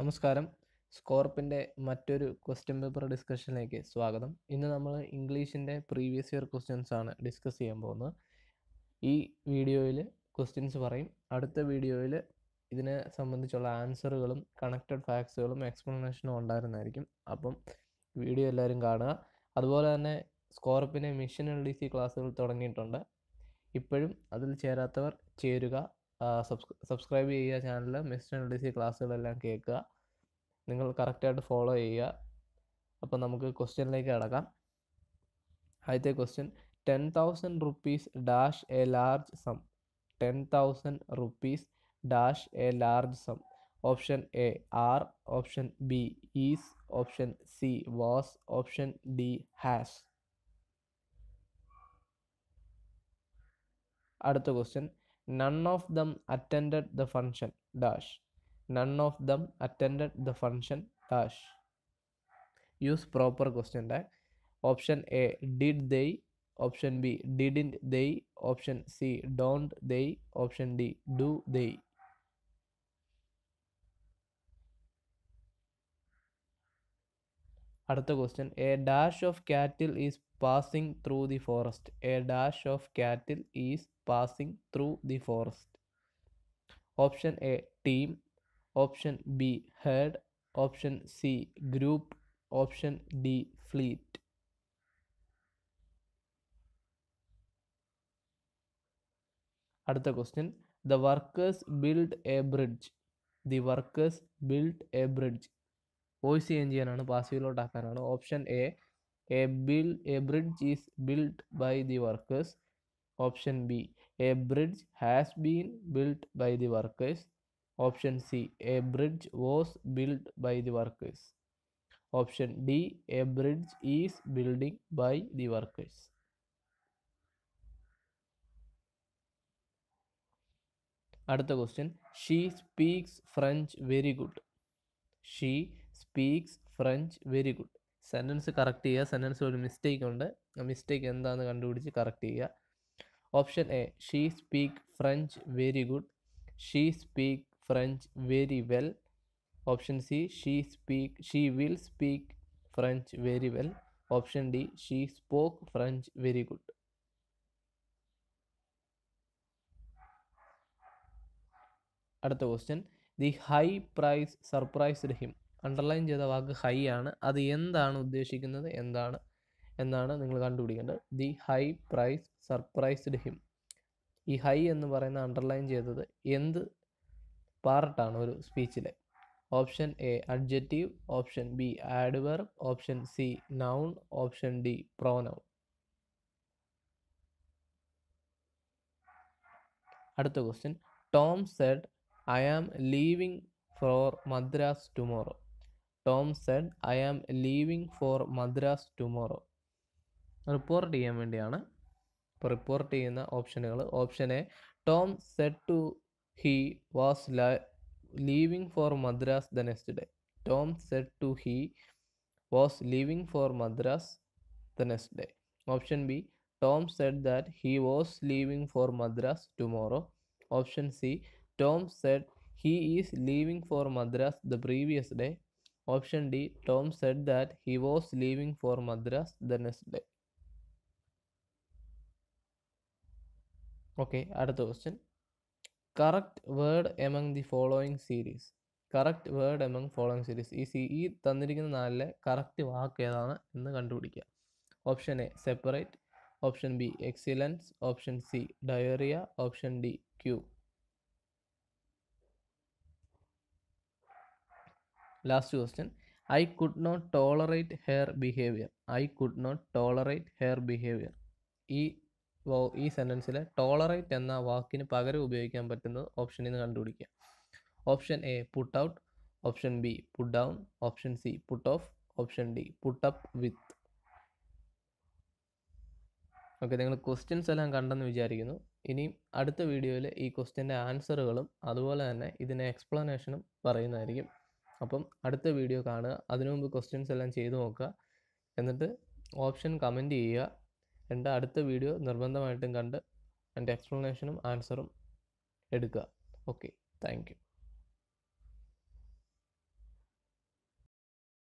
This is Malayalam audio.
നമസ്കാരം സ്കോർപ്പിൻ്റെ മറ്റൊരു ക്വസ്റ്റ്യൻ പേപ്പർ ഡിസ്കഷനിലേക്ക് സ്വാഗതം ഇന്ന് നമ്മൾ ഇംഗ്ലീഷിൻ്റെ പ്രീവിയസ് ഇയർ ക്വസ്റ്റ്യൻസ് ആണ് ഡിസ്കസ് ചെയ്യാൻ പോകുന്നത് ഈ വീഡിയോയിൽ ക്വസ്റ്റ്യൻസ് പറയും അടുത്ത വീഡിയോയിൽ ഇതിനെ സംബന്ധിച്ചുള്ള ആൻസറുകളും കണക്റ്റഡ് ഫാക്ട്സുകളും എക്സ്പ്ലനേഷനും ഉണ്ടായിരുന്നായിരിക്കും അപ്പം വീഡിയോ എല്ലാവരും കാണുക അതുപോലെ തന്നെ സ്കോർപ്പിൻ്റെ മിഷൻ എൽ ഡി സി ക്ലാസ്സുകൾ തുടങ്ങിയിട്ടുണ്ട് ഇപ്പോഴും അതിൽ ചേരാത്തവർ ചേരുക സബ്സ്ക്രൈബ് ചെയ്യുക ചാനൽ മെസ്സി ഡി സി ക്ലാസ്സുകളെല്ലാം കേൾക്കുക നിങ്ങൾ കറക്റ്റായിട്ട് ഫോളോ ചെയ്യുക അപ്പോൾ നമുക്ക് ക്വസ്റ്റ്യനിലേക്ക് കടക്കാം ആദ്യത്തെ question ten thousand rupees dash a large sum ten thousand rupees dash a large sum option A are option B is option C was option D has അടുത്ത question none of them attended the function dash none of them attended the function dash use proper question tag option a did they option b didn't they option c don't they option d do they അടുത്ത question a dash of cattle is passing through the forest a dash of cattle is passing through the forest option A team option B herd option C group option D fleet അടുത്ത question the workers build a bridge the workers build a bridge voice change ചെയ്യാനാണ് പാസീവിലോട്ട് ആക്കാനാണ് option A a built a bridge is build by the workers option B a bridge has been build by the workers option C a bridge was build by the workers option D a bridge is building by the workers അടുത്ത question she speaks French very good she speaks French very good sentence correct ചെയ്യുക സെൻറ്റൻസ് ഒരു മിസ്റ്റേക്ക് ഉണ്ട് ആ മിസ്റ്റേക്ക് എന്താണെന്ന് കണ്ടുപിടിച്ച് കറക്റ്റ് ചെയ്യുക option A she speak French very good she speak French very well option C she speak she will speak French very well option D she spoke French very good അടുത്ത question the high price surprised him underline ചെയ്ത വാക്ക് ഹൈ ആണ് അത് എന്താണ് ഉദ്ദേശിക്കുന്നത് എന്താണ് എന്നാണ് നിങ്ങൾ കണ്ടുപിടിക്കേണ്ടത് the high price surprised him ഈ ഹൈ എന്ന് പറയുന്ന അണ്ടർലൈൻ ചെയ്തത് എന്ത് പാർട്ടാണ് ഒരു സ്പീച്ചിലെ option A adjective option B adverb option C noun option D pronoun അടുത്ത question Tom said I am leaving for Madras tomorrow Tom said I am leaving for Madras tomorrow report ചെയ്യാൻ വേണ്ടിയാണ് ഇപ്പോൾ റിപ്പോർട്ട് ചെയ്യുന്ന ഓപ്ഷനുകൾ option A Tom said to he was leaving for Madras the next day Tom said to he was leaving for Madras the next day option B Tom said that he was leaving for Madras tomorrow option C Tom said he is leaving for Madras the previous day option D Tom said that he was leaving for Madras the next day okay അടുത്ത question correct word among the following series correct word among following series ഈ സി ഈ തന്നിരിക്കുന്ന നാലിലെ കറക്റ്റ് വാക്ക് ഏതാണ് എന്ന് കണ്ടുപിടിക്കുക option A separate option B excellence option C diarrhoea option D queue last question I could not tolerate her behaviour I could not tolerate her behaviour ഈ ഈ സെൻറ്റൻസിലെ ടോളറേറ്റ് എന്ന വാക്കിന് പകരം ഉപയോഗിക്കാൻ പറ്റുന്നത് ഓപ്ഷനിൽ നിന്ന് കണ്ടുപിടിക്കുക option A put out option B put down option C put off option D put up with okay നിങ്ങൾ ക്വസ്റ്റ്യൻസ് എല്ലാം കണ്ടെന്ന് വിചാരിക്കുന്നു ഇനിയും അടുത്ത വീഡിയോയിൽ ഈ ക്വസ്റ്റ്യൻ്റെ ആൻസറുകളും അതുപോലെ തന്നെ ഇതിൻ്റെ എക്സ്പ്ലനേഷനും പറയുന്നതായിരിക്കും അപ്പം അടുത്ത വീഡിയോ കാണുക അതിനു മുമ്പ് ക്വസ്റ്റ്യൻസ് എല്ലാം ചെയ്തു നോക്കുക എന്നിട്ട് ഓപ്ഷൻ കമൻറ്റ് ചെയ്യുക എൻ്റെ അടുത്ത വീഡിയോ നിർബന്ധമായിട്ടും കണ്ട് എൻ്റെ എക്സ്പ്ലനേഷനും ആൻസറും എടുക്കുക ഓക്കെ താങ്ക്